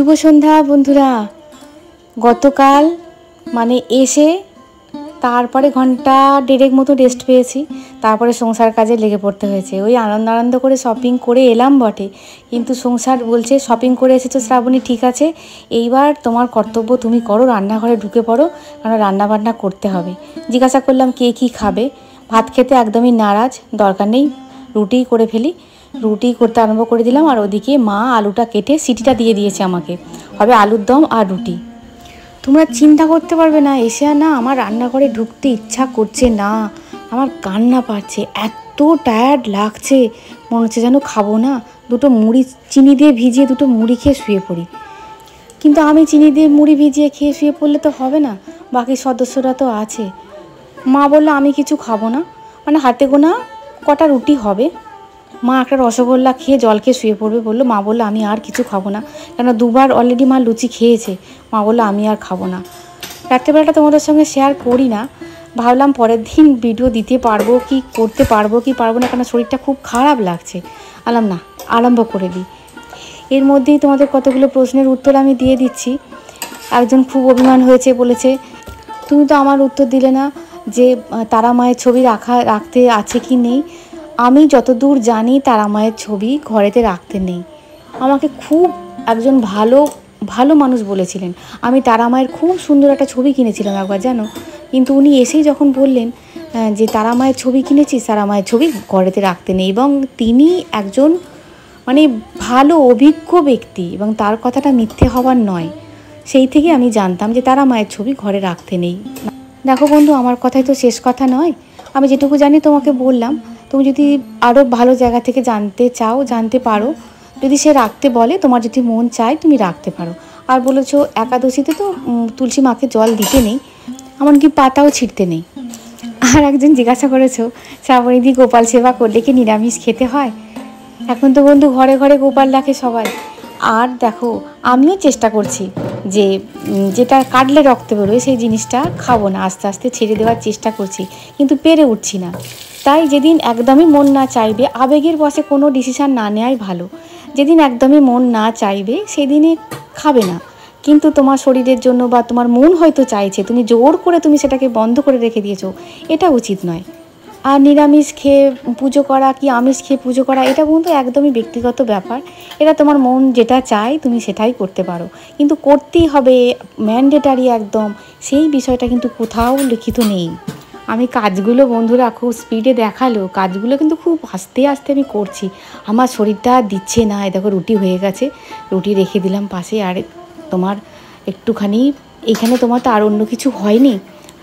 শুভ সন্ধ্যা বন্ধুরা গতকাল মানে এসে তারপরে ঘন্টা ডেড়েক মতো রেস্ট পেয়েছি তারপরে সংসার কাজে লেগে পড়তে হয়েছে ওই আনন্দ আনন্দ করে শপিং করে এলাম বটে কিন্তু সংসার বলছে শপিং করে এসেছো শ্রাবণী ঠিক আছে এইবার তোমার কর্তব্য তুমি করো রান্নাঘরে ঢুকে পড়ো কারণ রান্নাবান্না করতে হবে জিজ্ঞাসা করলাম কে কী খাবে ভাত খেতে একদমই নারাজ দরকার নেই রুটিই করে ফেলি রুটি করতে আরম্ভ করে দিলাম আর ওদিকে মা আলুটা কেটে সিটিটা দিয়ে দিয়েছে আমাকে হবে আলুর দম আর রুটি তোমরা চিন্তা করতে পারবে না এসে না আমার রান্নাঘরে ঢুকতে ইচ্ছা করছে না আমার কান্না পাচ্ছে এত টায়ার্ড লাগছে মনে হচ্ছে যেন খাবো না দুটো মুড়ি চিনি দিয়ে ভিজিয়ে দুটো মুড়ি খেয়ে শুয়ে পড়ি কিন্তু আমি চিনি দিয়ে মুড়ি ভিজিয়ে খেয়ে শুয়ে পড়লে তো হবে না বাকি সদস্যরা তো আছে মা বললো আমি কিছু খাবো না মানে হাতে গোনা কটা রুটি হবে মা একটা রসগোল্লা খেয়ে জলকে শুয়ে পড়বে বললো মা বললো আমি আর কিছু খাবো না কেন দুবার অলরেডি মা লুচি খেয়েছে মা বললো আমি আর খাবো না রাত্রেবেলাটা তোমাদের সঙ্গে শেয়ার করি না ভাবলাম পরের দিন ভিডিও দিতে পারবো কি করতে পারবো কি পারবো না কেন শরীরটা খুব খারাপ লাগছে আলাম না আরম্ভ করে দিই এর মধ্যেই তোমাদের কতগুলো প্রশ্নের উত্তর আমি দিয়ে দিচ্ছি একজন খুব অভিমান হয়েছে বলেছে তুমি তো আমার উত্তর দিলে না যে তারা মায়ের ছবি রাখা রাখতে আছে কি নেই আমি যতদূর জানি তারা মায়ের ছবি ঘরেতে রাখতে নেই আমাকে খুব একজন ভালো ভালো মানুষ বলেছিলেন আমি তারা মায়ের খুব সুন্দর একটা ছবি কিনেছিলাম একবার জানো কিন্তু উনি এসেই যখন বললেন যে তারা মায়ের ছবি কিনেছিস তারা মায়ের ছবি ঘরেতে রাখতে নেই এবং তিনি একজন মানে ভালো অভিজ্ঞ ব্যক্তি এবং তার কথাটা মিথ্যে হওয়ার নয় সেই থেকে আমি জানতাম যে তারা মায়ের ছবি ঘরে রাখতে নেই দেখো বন্ধু আমার কথাই তো শেষ কথা নয় আমি যেটুকু জানি তোমাকে বললাম তুমি যদি আরও ভালো জায়গা থেকে জানতে চাও জানতে পারো যদি সে রাখতে বলে তোমার যদি মন চায় তুমি রাখতে পারো আর বলেছ একাদশীতে তো তুলসী মাকে জল দিতে নেই এমনকি পাতাও ছিঁড়তে নেই আর একজন জিজ্ঞাসা করেছো শ্রাবণীদি গোপাল সেবা করলে কি নিরামিষ খেতে হয় এখন তো বন্ধু ঘরে ঘরে গোপাল রাখে সবাই আর দেখো আমিও চেষ্টা করছি যে যেটা কাটলে রক্ত বেরোয় সেই জিনিসটা খাবো না আস্তে আস্তে ছেড়ে দেওয়ার চেষ্টা করছি কিন্তু পেরে উঠছি না তাই যেদিন একদমই মন না চাইবে আবেগের বসে কোনো ডিসিশান না নেওয়াই ভালো যেদিন একদমই মন না চাইবে সেদিনে খাবে না কিন্তু তোমার শরীরের জন্য বা তোমার মন হয়তো চাইছে তুমি জোর করে তুমি সেটাকে বন্ধ করে রেখে দিয়েছো এটা উচিত নয় আর নিরামিষ খেয়ে পুজো করা কি আমিষ খেয়ে পুজো করা এটা কিন্তু একদমই ব্যক্তিগত ব্যাপার এটা তোমার মন যেটা চায় তুমি সেটাই করতে পারো কিন্তু করতেই হবে ম্যান্ডেটারি একদম সেই বিষয়টা কিন্তু কোথাও লিখিত নেই আমি কাজগুলো বন্ধুরা খুব স্পিডে দেখালো কাজগুলো কিন্তু খুব আস্তে আস্তে আমি করছি আমার শরীরটা দিচ্ছে না দেখো রুটি হয়ে গেছে রুটি রেখে দিলাম পাশে আর তোমার একটুখানি এখানে তোমার তো আর অন্য কিছু হয়নি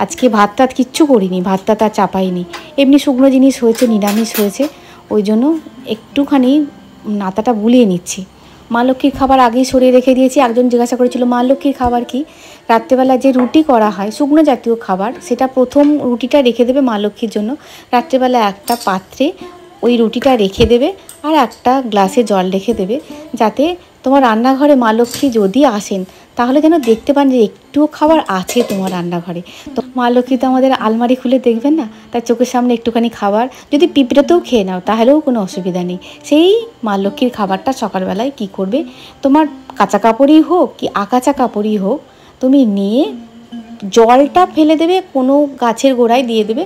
আজকে ভাত টাত কিচ্ছু করিনি তাত আর চাপাইনি এমনি শুকনো জিনিস হয়েছে নিরামিষ হয়েছে ওই জন্য একটুখানি নাতাটা বুলিয়ে নিচ্ছি মা লক্ষ্মীর খাবার আগেই সরিয়ে রেখে দিয়েছি একজন জিজ্ঞাসা করেছিল মা লক্ষ্মীর খাবার কি রাত্রেবেলা যে রুটি করা হয় শুকনো জাতীয় খাবার সেটা প্রথম রুটিটা রেখে দেবে মা লক্ষ্মীর জন্য রাত্রেবেলা একটা পাত্রে ওই রুটিটা রেখে দেবে আর একটা গ্লাসে জল রেখে দেবে যাতে তোমার রান্নাঘরে মা লক্ষ্মী যদি আসেন তাহলে যেন দেখতে পান যে একটুও খাবার আছে তোমার রান্নাঘরে তো মা লক্ষ্মী তো আমাদের আলমারি খুলে দেখবেন না তার চোখের সামনে একটুখানি খাবার যদি পিঁপড়েতেও খেয়ে নাও তাহলেও কোনো অসুবিধা নেই সেই মা লক্ষ্মীর খাবারটা সকালবেলায় কি করবে তোমার কাঁচা কাপড়ই হোক কি আকাচা কাপড়ই হোক তুমি নিয়ে জলটা ফেলে দেবে কোনো গাছের গোড়ায় দিয়ে দেবে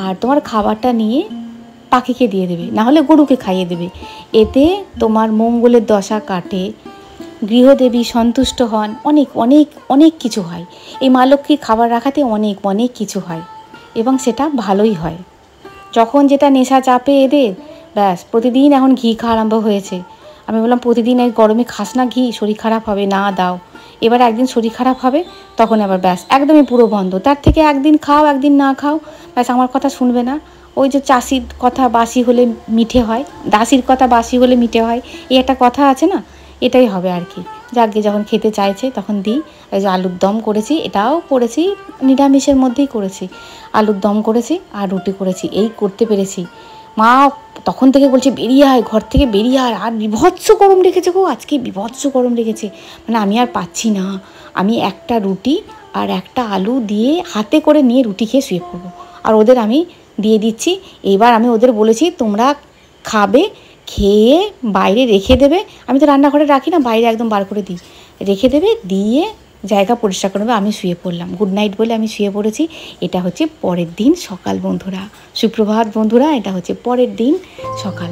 আর তোমার খাবারটা নিয়ে পাখিকে দিয়ে দেবে না হলে গরুকে খাইয়ে দেবে এতে তোমার মঙ্গলের দশা কাটে গৃহদেবী সন্তুষ্ট হন অনেক অনেক অনেক কিছু হয় এই মা লক্ষ্মীর খাবার রাখাতে অনেক অনেক কিছু হয় এবং সেটা ভালোই হয় যখন যেটা নেশা চাপে এদের ব্যাস প্রতিদিন এখন ঘি খাওয়া আরম্ভ হয়েছে আমি বললাম প্রতিদিন এই গরমে খাস না ঘি শরীর খারাপ হবে না দাও এবার একদিন শরীর খারাপ হবে তখন আবার ব্যাস একদমই পুরো বন্ধ তার থেকে একদিন খাও একদিন না খাও ব্যাস আমার কথা শুনবে না ওই যে চাষির কথা বাসি হলে মিঠে হয় দাসির কথা বাসি হলে মিঠে হয় এই একটা কথা আছে না এটাই হবে আর কি যাকে যখন খেতে চাইছে তখন দিই এই যে আলুর দম করেছি এটাও করেছি নিরামিষের মধ্যেই করেছি আলুর দম করেছি আর রুটি করেছি এই করতে পেরেছি মা তখন থেকে বলছে বেরিয়ে আয় ঘর থেকে বেরিয়ে আয় আর বিভৎস গরম রেখেছে গো আজকে বিভৎস গরম রেখেছে মানে আমি আর পাচ্ছি না আমি একটা রুটি আর একটা আলু দিয়ে হাতে করে নিয়ে রুটি খেয়ে শুয়ে পড়বো আর ওদের আমি দিয়ে দিচ্ছি এবার আমি ওদের বলেছি তোমরা খাবে খেয়ে বাইরে রেখে দেবে আমি তো রান্নাঘরে রাখি না বাইরে একদম বার করে দিই রেখে দেবে দিয়ে জায়গা পরিষ্কার করবে আমি শুয়ে পড়লাম গুড নাইট বলে আমি শুয়ে পড়েছি এটা হচ্ছে পরের দিন সকাল বন্ধুরা সুপ্রভাত বন্ধুরা এটা হচ্ছে পরের দিন সকাল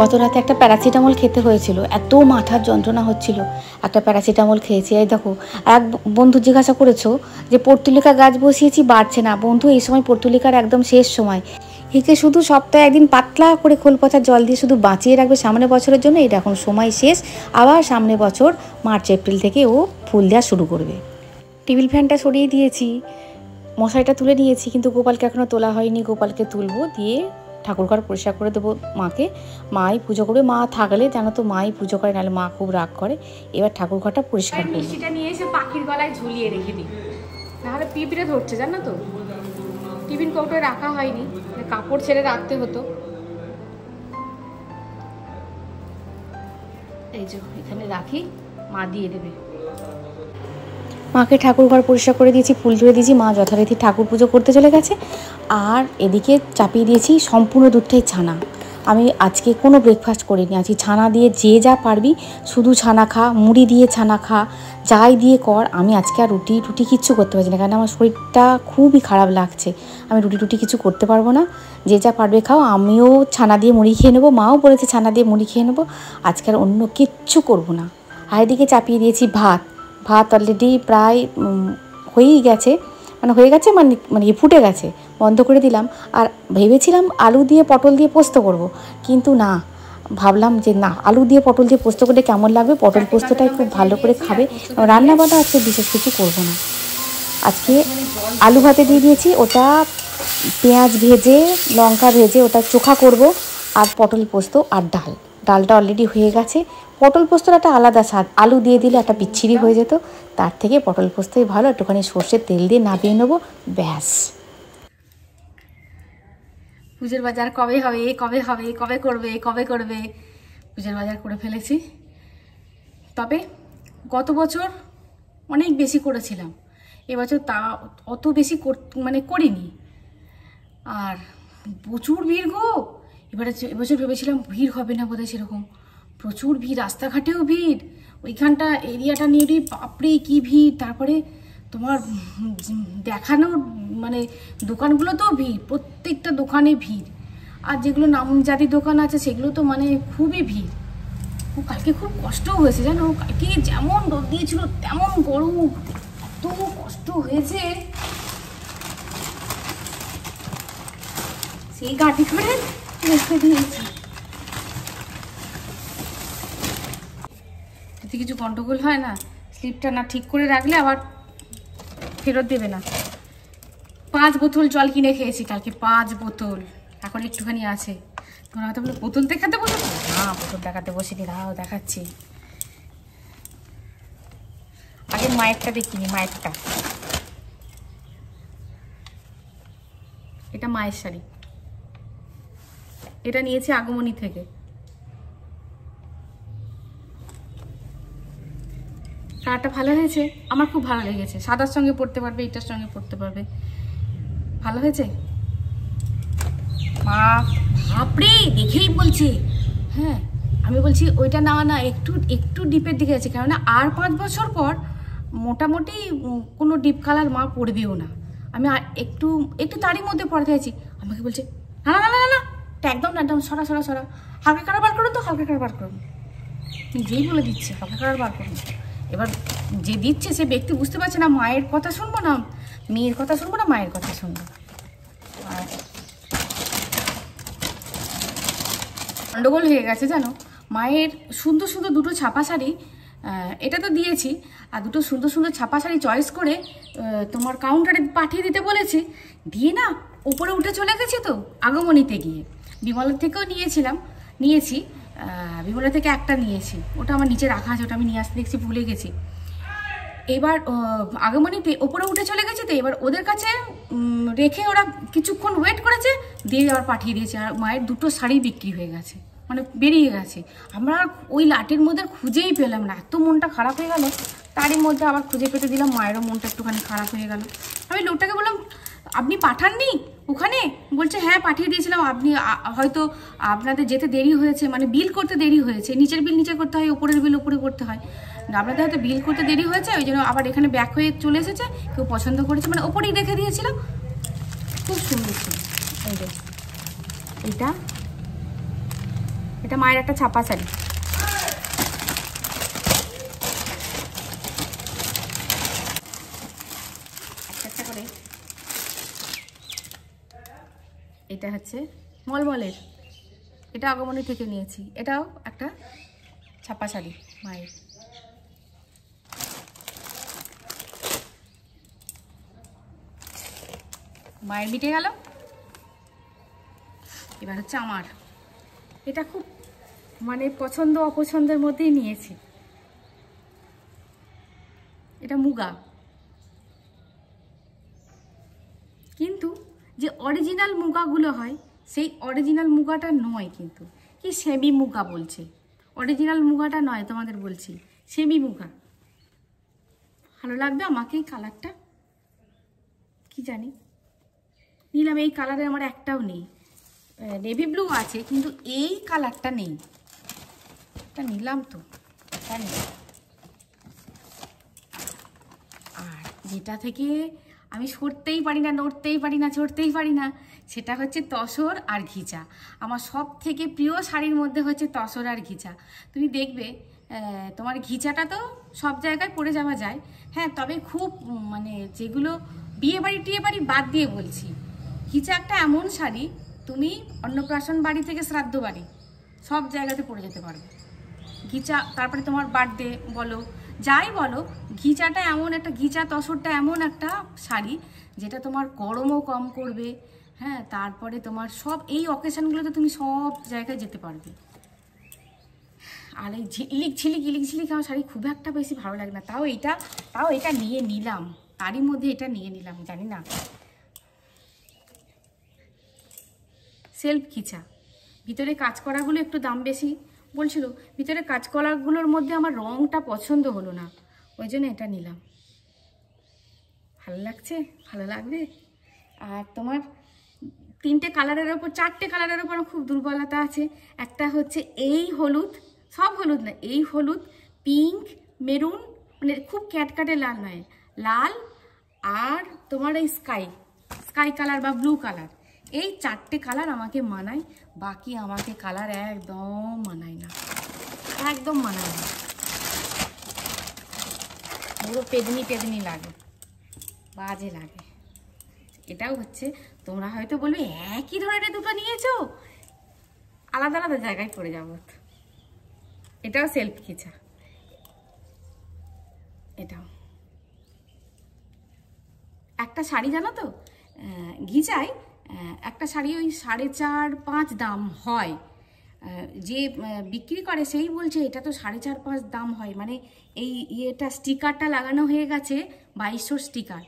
গত রাতে একটা প্যারাসিটামল খেতে হয়েছিল এত মাথার যন্ত্রণা হচ্ছিল একটা প্যারাসিটামল খেয়েছি এই দেখো এক বন্ধু জিজ্ঞাসা করেছো যে পর্তুলিকা গাছ বসিয়েছি বাড়ছে না বন্ধু এই সময় পর্তুলিকার একদম শেষ সময় একে শুধু সপ্তাহে একদিন পাতলা করে খোল পচা জল দিয়ে শুধু বাঁচিয়ে রাখবে সামনের বছরের জন্য এটা এখন সময় শেষ আবার সামনে বছর মার্চ এপ্রিল থেকে ও ফুল দেওয়া শুরু করবে টেবিল ফ্যানটা সরিয়ে দিয়েছি মশারিটা তুলে নিয়েছি কিন্তু গোপালকে এখনও তোলা হয়নি গোপালকে তুলবো দিয়ে ঠাকুরঘর পরিষ্কার করে দেবো মাকে মাই পুজো করবে মা থাকলে জানো তো মাই পুজো করে নাহলে মা খুব রাগ করে এবার ঠাকুরঘরটা পরিষ্কার করে মিষ্টিটা নিয়ে এসে পাখির গলায় ঝুলিয়ে রেখে দিই নাহলে পিঁপড়ে ধরছে জানো তো টিফিন কৌটোয় রাখা হয়নি কাপড় ছেড়ে রাখতে হতো এই যে এখানে রাখি মা দিয়ে দেবে মাকে ঠাকুর ঘর পরিষ্কার করে দিয়েছি ফুল ধরে দিয়েছি মা যথারীতি ঠাকুর পুজো করতে চলে গেছে আর এদিকে চাপিয়ে দিয়েছি সম্পূর্ণ দুধটাই ছানা আমি আজকে কোনো ব্রেকফাস্ট করিনি আজকে ছানা দিয়ে যে যা পারবি শুধু ছানা খা মুড়ি দিয়ে ছানা খা যাই দিয়ে কর আমি আজকে আর রুটি টুটি কিচ্ছু করতে পারছি না কারণ আমার শরীরটা খুবই খারাপ লাগছে আমি রুটি টুটি কিছু করতে পারবো না যে যা পারবে খাও আমিও ছানা দিয়ে মুড়ি খেয়ে নেবো মাও বলেছে ছানা দিয়ে মুড়ি খেয়ে নেবো আজকে আর অন্য কিচ্ছু করবো না আর এদিকে চাপিয়ে দিয়েছি ভাত ভাত অলরেডি প্রায় হয়েই গেছে মানে হয়ে গেছে মানে মানে ইয়ে ফুটে গেছে বন্ধ করে দিলাম আর ভেবেছিলাম আলু দিয়ে পটল দিয়ে পোস্ত করব। কিন্তু না ভাবলাম যে না আলু দিয়ে পটল দিয়ে পোস্ত করলে কেমন লাগবে পটল পোস্তটাই খুব ভালো করে খাবে বাটা আজকে বিশেষ কিছু করব না আজকে আলু ভাতে দিয়ে দিয়েছি ওটা পেঁয়াজ ভেজে লঙ্কা ভেজে ওটা চোখা করব আর পটল পোস্ত আর ডাল ডালটা অলরেডি হয়ে গেছে পটল পোস্তর একটা আলাদা স্বাদ আলু দিয়ে দিলে একটা বিচ্ছিরি হয়ে যেত তার থেকে পটল পোস্তই ভালো একটুখানি সর্ষের তেল দিয়ে নাবিয়ে নেবো ব্যাস পুজোর বাজার কবে হবে কবে হবে কবে করবে কবে করবে পুজোর বাজার করে ফেলেছি তবে গত বছর অনেক বেশি করেছিলাম এবছর তা অত বেশি মানে করিনি আর প্রচুর ভিড় গো এবারে এবছর ভেবেছিলাম ভিড় হবে না বোধহয় সেরকম প্রচুর ভিড় রাস্তাঘাটেও ভিড় ওইখানটা এরিয়াটা নিয়ে বাপরে কী ভিড় তারপরে তোমার দেখানোর মানে দোকানগুলো তো ভিড় প্রত্যেকটা দোকানে ভিড় আর যেগুলো জাতি দোকান আছে সেগুলো তো মানে খুবই ভিড় ও কালকে খুব কষ্ট হয়েছে জানো কালকে যেমন রোদ দিয়েছিল তেমন গরম এত কষ্ট হয়েছে সেই গাড়ি করে রেখে দিয়েছি কিছু গন্ডগোল হয় না স্লিপটা না ঠিক করে রাখলে আবার ফেরত দেবে না পাঁচ বোতল জল কিনে খেয়েছি কালকে পাঁচ বোতল এখন একটুখানি আছে তোমরা হয়তো বলে বোতল দেখাতে বলো না বোতল দেখাতে বসে নি দাও দেখাচ্ছি আগে মায়েরটা দেখিনি মায়েরটা এটা মায়ের শাড়ি এটা নিয়েছি আগমনী থেকে কালারটা ভালো হয়েছে আমার খুব ভালো লেগেছে সাদার সঙ্গে পড়তে পারবে এটার সঙ্গে পড়তে পারবে ভালো হয়েছে মা ভাবরে দেখেই বলছি হ্যাঁ আমি বলছি ওইটা না না একটু একটু ডিপের দিকে আছে কেননা আর পাঁচ বছর পর মোটামুটি কোনো ডিপ কালার মা পড়বেও না আমি আর একটু একটু তারই মধ্যে পড়তে আছি আমাকে বলছে না না না না না একদম না একদম সরা সরা সরা হালকা কালার বার করুন তো হালকা কালার বার করুন নিজেই বলে দিচ্ছে হালকা কালার বার করুন এবার যে দিচ্ছে সে ব্যক্তি বুঝতে পারছে না মায়ের কথা শুনবো না মেয়ের কথা শুনবো না মায়ের কথা শুনবো আর গণ্ডগোল হয়ে গেছে জানো মায়ের সুন্দর সুন্দর দুটো ছাপা শাড়ি এটা তো দিয়েছি আর দুটো সুন্দর সুন্দর ছাপা শাড়ি চয়েস করে তোমার কাউন্টারে পাঠিয়ে দিতে বলেছি দিয়ে না ওপরে উঠে চলে গেছে তো আগমনীতে গিয়ে বিমলের থেকেও নিয়েছিলাম নিয়েছি ভিভোলা থেকে একটা নিয়েছি ওটা আমার নিচে রাখা আছে ওটা আমি নিয়ে আসতে দেখছি ভুলে গেছি এবার আগমনী ওপরে উঠে চলে গেছে তো এবার ওদের কাছে রেখে ওরা কিছুক্ষণ ওয়েট করেছে দিয়ে আবার পাঠিয়ে দিয়েছে আর মায়ের দুটো শাড়ি বিক্রি হয়ে গেছে মানে বেরিয়ে গেছে আমরা ওই লাটের মধ্যে খুঁজেই পেলাম না এত মনটা খারাপ হয়ে গেল তারই মধ্যে আবার খুঁজে পেতে দিলাম মায়েরও মনটা একটুখানি খারাপ হয়ে গেল আমি লোকটাকে বললাম আপনি পাঠাননি ওখানে বলছে হ্যাঁ পাঠিয়ে দিয়েছিলাম আপনি হয়তো আপনাদের যেতে দেরি হয়েছে মানে বিল করতে দেরি হয়েছে নিচের বিল নিচে করতে হয় ওপরের বিল ওপরে করতে হয় আপনাদের হয়তো বিল করতে দেরি হয়েছে ওই জন্য আবার এখানে ব্যাক হয়ে চলে এসেছে কেউ পছন্দ করেছে মানে ওপরেই রেখে দিয়েছিল খুব সুন্দর ছিল এটা এটা মায়ের একটা ছাপা শাড়ি এটা হচ্ছে মলমলের এটা আগমনী থেকে নিয়েছি এটাও একটা ছাপা শাড়ি মায়ের মায়ের মিটে গেল এবার হচ্ছে আমার এটা খুব মানে পছন্দ অপছন্দের মধ্যেই নিয়েছি এটা মুগা কিন্তু যে অরিজিনাল মুগাগুলো হয় সেই অরিজিনাল মুগাটা নয় কিন্তু কি সেমি মুগা বলছে অরিজিনাল মুগাটা নয় তোমাদের বলছি সেমি মুগা ভালো লাগবে আমাকে এই কালারটা কি জানি নিলাম এই কালারে আমার একটাও নেই নেভি ব্লু আছে কিন্তু এই কালারটা নেই এটা নিলাম তো জানি আর যেটা থেকে আমি সরতেই পারি না নড়তেই পারি না চড়তেই পারি না সেটা হচ্ছে তসর আর ঘিচা আমার সব থেকে প্রিয় শাড়ির মধ্যে হচ্ছে তসর আর ঘিচা তুমি দেখবে তোমার ঘিচাটা তো সব জায়গায় পরে যাওয়া যায় হ্যাঁ তবে খুব মানে যেগুলো বিয়ে বাড়ি টিয়ে বাড়ি বাদ দিয়ে বলছি ঘিচা একটা এমন শাড়ি তুমি অন্নপ্রাশন বাড়ি থেকে শ্রাদ্ধ বাড়ি সব জায়গাতে পরে যেতে পারবে ঘিচা তারপরে তোমার বার্থডে বলো যাই বলো ঘিচাটা এমন একটা ঘিচা তসরটা এমন একটা শাড়ি যেটা তোমার গরমও কম করবে হ্যাঁ তারপরে তোমার সব এই অকেশানগুলোতে তুমি সব জায়গায় যেতে পারবে আর এই ঝিলিক ঝিলিক ইলিক ঝিলিক আমার শাড়ি খুব একটা বেশি ভালো লাগে না তাও এটা তাও এটা নিয়ে নিলাম তারই মধ্যে এটা নিয়ে নিলাম জানি না সেলফ খিচা ভিতরে কাজ করাগুলো একটু দাম বেশি বলছিল ভিতরে কাঁচকলাগুলোর মধ্যে আমার রঙটা পছন্দ হলো না ওই জন্য এটা নিলাম ভালো লাগছে ভালো লাগবে আর তোমার তিনটে কালারের ওপর চারটে কালারের ওপর খুব দুর্বলতা আছে একটা হচ্ছে এই হলুদ সব হলুদ না এই হলুদ পিঙ্ক মেরুন মানে খুব ক্যাটকাটে লাল নয় লাল আর তোমার এই স্কাই স্কাই কালার বা ব্লু কালার এই চারটে কালার আমাকে মানায় বাকি আমাকে কালার একদম মানায় না একদম মানায় না পুরো পেদনি পেদনি লাগে বাজে লাগে এটাও হচ্ছে তোমরা হয়তো বলবে একই ধরনের দুটো নিয়েছো আলাদা আলাদা জায়গায় পড়ে যাবো এটাও সেলফ খিচা এটাও একটা শাড়ি জানো তো ঘিচাই একটা শাড়ি ওই সাড়ে চার পাঁচ দাম হয় যে বিক্রি করে সেই বলছে এটা তো সাড়ে চার পাঁচ দাম হয় মানে এই ইয়েটা স্টিকারটা লাগানো হয়ে গেছে বাইশশোর স্টিকার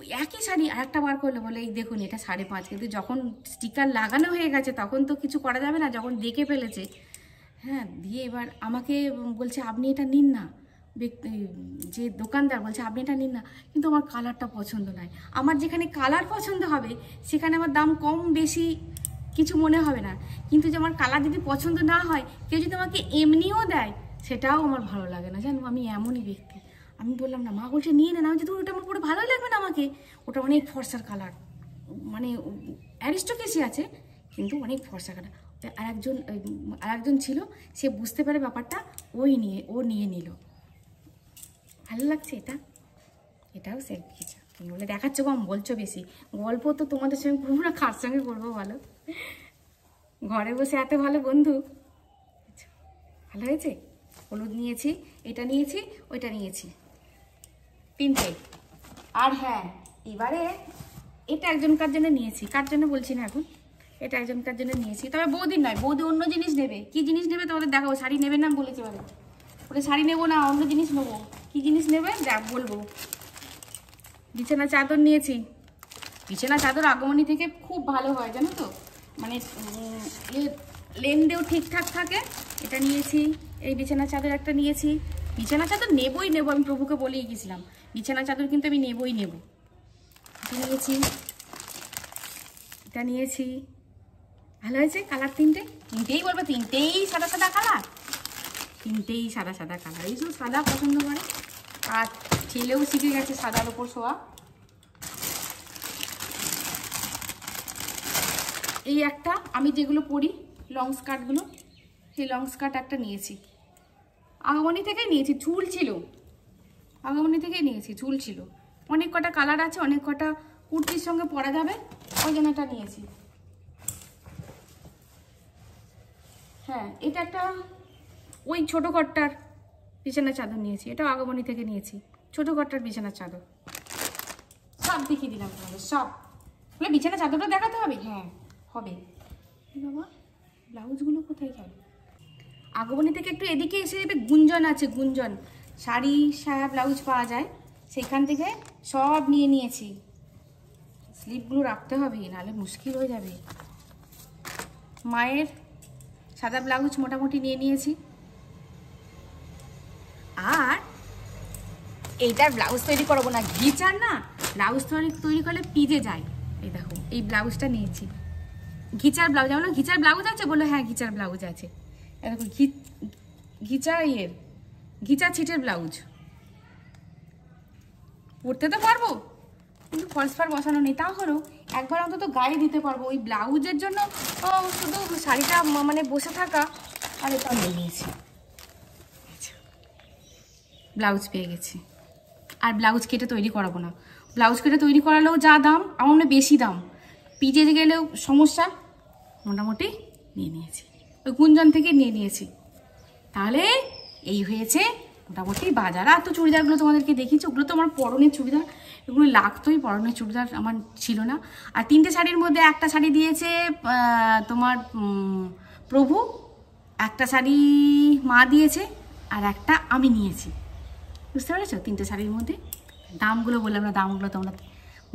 ওই একই শাড়ি আর একটা বার করলো বলে এই দেখুন এটা সাড়ে পাঁচ কিন্তু যখন স্টিকার লাগানো হয়ে গেছে তখন তো কিছু করা যাবে না যখন দেখে ফেলেছে হ্যাঁ দিয়ে এবার আমাকে বলছে আপনি এটা নিন না ব্যক্তি যে দোকানদার বলছে আপনি এটা নিন না কিন্তু আমার কালারটা পছন্দ নয় আমার যেখানে কালার পছন্দ হবে সেখানে আমার দাম কম বেশি কিছু মনে হবে না কিন্তু যে আমার কালার যদি পছন্দ না হয় কেউ যদি আমাকে এমনিও দেয় সেটাও আমার ভালো লাগে না জানো আমি এমনই ব্যক্তি আমি বললাম না মা বলছে নিয়ে নেন আমি যদি ওটা আমার পুরো ভালো লাগবে না আমাকে ওটা অনেক ফর্সার কালার মানে অ্যারিস্টোকেসি আছে কিন্তু অনেক ফর্সা কালার আর একজন আর একজন ছিল সে বুঝতে পারে ব্যাপারটা ওই নিয়ে ও নিয়ে নিল ভালো লাগছে এটা এটাও সেলফি খিচা তুমি বলে দেখাচ্ছ কম বলছো বেশি গল্প তো তোমাদের সঙ্গে করবো না কার সঙ্গে করবো ভালো ঘরে বসে এত ভালো বন্ধু ভালো হয়েছে হলুদ নিয়েছি এটা নিয়েছি ওইটা নিয়েছি তিনটে আর হ্যাঁ এবারে এটা একজনকার জন্য নিয়েছি কার জন্য বলছি না এখন এটা একজনকার জন্য নিয়েছি তবে বৌদির নয় বৌদি অন্য জিনিস নেবে কি জিনিস নেবে তোমাদের দেখাবো শাড়ি নেবে না বলেছি বলে বলে শাড়ি নেবো না অন্য জিনিস নেবো কি জিনিস নেবে দেখ বলবো বিছানা চাদর নিয়েছি বিছানা চাদর আগমনী থেকে খুব ভালো হয় জানো তো মানে লেনদেও ঠিকঠাক থাকে এটা নিয়েছি এই বিছানা চাদর একটা নিয়েছি বিছানা চাদর নেবই নেবো আমি প্রভুকে বলেই গেছিলাম বিছানা চাদর কিন্তু আমি নেবই নেব এটা নিয়েছি এটা নিয়েছি ভালো হয়েছে কালার তিনটে তিনটেই বলবো তিনটেই সাদা সাদা কালার তিনটেই সাদা সাদা কালার এই সাদা পছন্দ করে আর ছেলেও শিখে গেছে সাদার ওপর শোয়া এই একটা আমি যেগুলো পরি লং স্কার্টগুলো সেই লং স্কার্ট একটা নিয়েছি আগমনি থেকে নিয়েছি চুল ছিল আগমনি থেকে নিয়েছি চুল ছিল অনেক কটা কালার আছে অনেক কটা কুর্তির সঙ্গে পরা যাবে ওই জন্য এটা নিয়েছি হ্যাঁ এটা একটা ওই ছোটো ঘরটার বিছানার চাদর নিয়েছি এটা আগমনী থেকে নিয়েছি ছোটো ঘরটার বিছানার চাদর সব দেখিয়ে দিলাম তোমাদের সব বলে বিছানা চাদরটা দেখাতে হবে হ্যাঁ হবে বাবা ব্লাউজগুলো কোথায় গেল আগমনী থেকে একটু এদিকে এসে যাবে গুঞ্জন আছে গুঞ্জন শাড়ি সায়া ব্লাউজ পাওয়া যায় সেখান থেকে সব নিয়ে নিয়েছি স্লিপগুলো রাখতে হবে নাহলে মুশকিল হয়ে যাবে মায়ের সাদা ব্লাউজ মোটামুটি নিয়ে নিয়েছি আর এইটার ব্লাউজ তৈরি করবো না ঘিচার না ব্লাউজ তৈরি করলে পিজে যায় এই দেখো এই ব্লাউজটা নিয়েছি ঘিচার ব্লাউজ আমার ঘিচার ব্লাউজ আছে বললো হ্যাঁ ঘিচার ব্লাউজ আছে দেখো ঘি ঘিচা ইয়ের ঘিচা ছিটের ব্লাউজ পরতে তো পারবো কিন্তু ফলস ফার বসানো নেই তাও হলো একবার অন্তত গায়ে দিতে পারবো ওই ব্লাউজের জন্য শুধু শাড়িটা মানে বসে থাকা আর এটা নিয়েছি ব্লাউজ পেয়ে গেছি আর ব্লাউজ কেটে তৈরি করাবো না ব্লাউজ কেটে তৈরি করালেও যা দাম আমার মনে বেশি দাম পিজে গেলেও সমস্যা মোটামুটি নিয়ে নিয়েছি ওই গুঞ্জন থেকে নিয়ে নিয়েছি তাহলে এই হয়েছে মোটামুটি বাজার আর তো চুড়িদারগুলো তোমাদেরকে দেখিয়েছি ওগুলো তো আমার পরনের চুড়িদার এগুলো লাগতোই পরনের চুড়িদার আমার ছিল না আর তিনটে শাড়ির মধ্যে একটা শাড়ি দিয়েছে তোমার প্রভু একটা শাড়ি মা দিয়েছে আর একটা আমি নিয়েছি বুঝতে পেরেছো তিনটে শাড়ির মধ্যে দামগুলো বললাম না দামগুলো তোমরা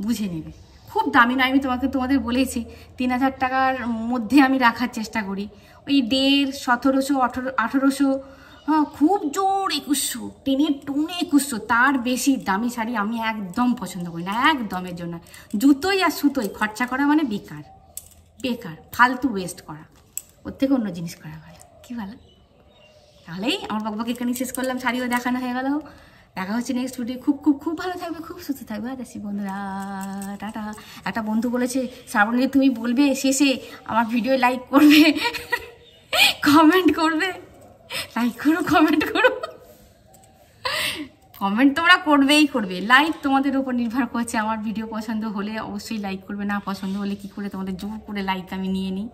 বুঝে নেবে খুব দামি নয় আমি তোমাকে তোমাদের বলেছি তিন হাজার টাকার মধ্যে আমি রাখার চেষ্টা করি ওই দেড় সতেরোশো আঠেরো আঠেরোশো হ্যাঁ খুব জোর একুশশো টেনে টুনে একুশশো তার বেশি দামি শাড়ি আমি একদম পছন্দ করি না একদমের জন্য জুতোই আর সুতোই খরচা করা মানে বেকার বেকার ফালতু ওয়েস্ট করা ওর থেকে অন্য জিনিস করা ভালো কী ভালো তাহলেই আমার বাবাকে এখানেই শেষ করলাম শাড়িও দেখানো হয়ে গেল দেখা হচ্ছে নেক্সট ভিডিও খুব খুব খুব ভালো থাকবে খুব সুস্থ থাকবে আর হ্যাঁ, দেখি বন্ধুরা টাটা একটা বন্ধু বলেছে শ্রাবণী তুমি বলবে শেষে আমার ভিডিও লাইক করবে কমেন্ট করবে লাইক করো কমেন্ট করো কমেন্ট তোমরা করবেই করবে লাইক তোমাদের উপর নির্ভর করছে আমার ভিডিও পছন্দ হলে অবশ্যই লাইক করবে না পছন্দ হলে কি করে তোমাদের জোর করে লাইক আমি নিয়ে নিই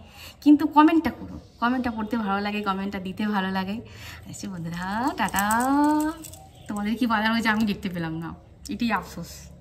কিন্তু কমেন্টটা করো কমেন্টটা পড়তে ভালো লাগে কমেন্টটা দিতে ভালো লাগে আচ্ছা বন্ধুরা টাটা তোমাদের কি বাজার হয়েছে আমি দেখতে পেলাম না এটাই আফসোস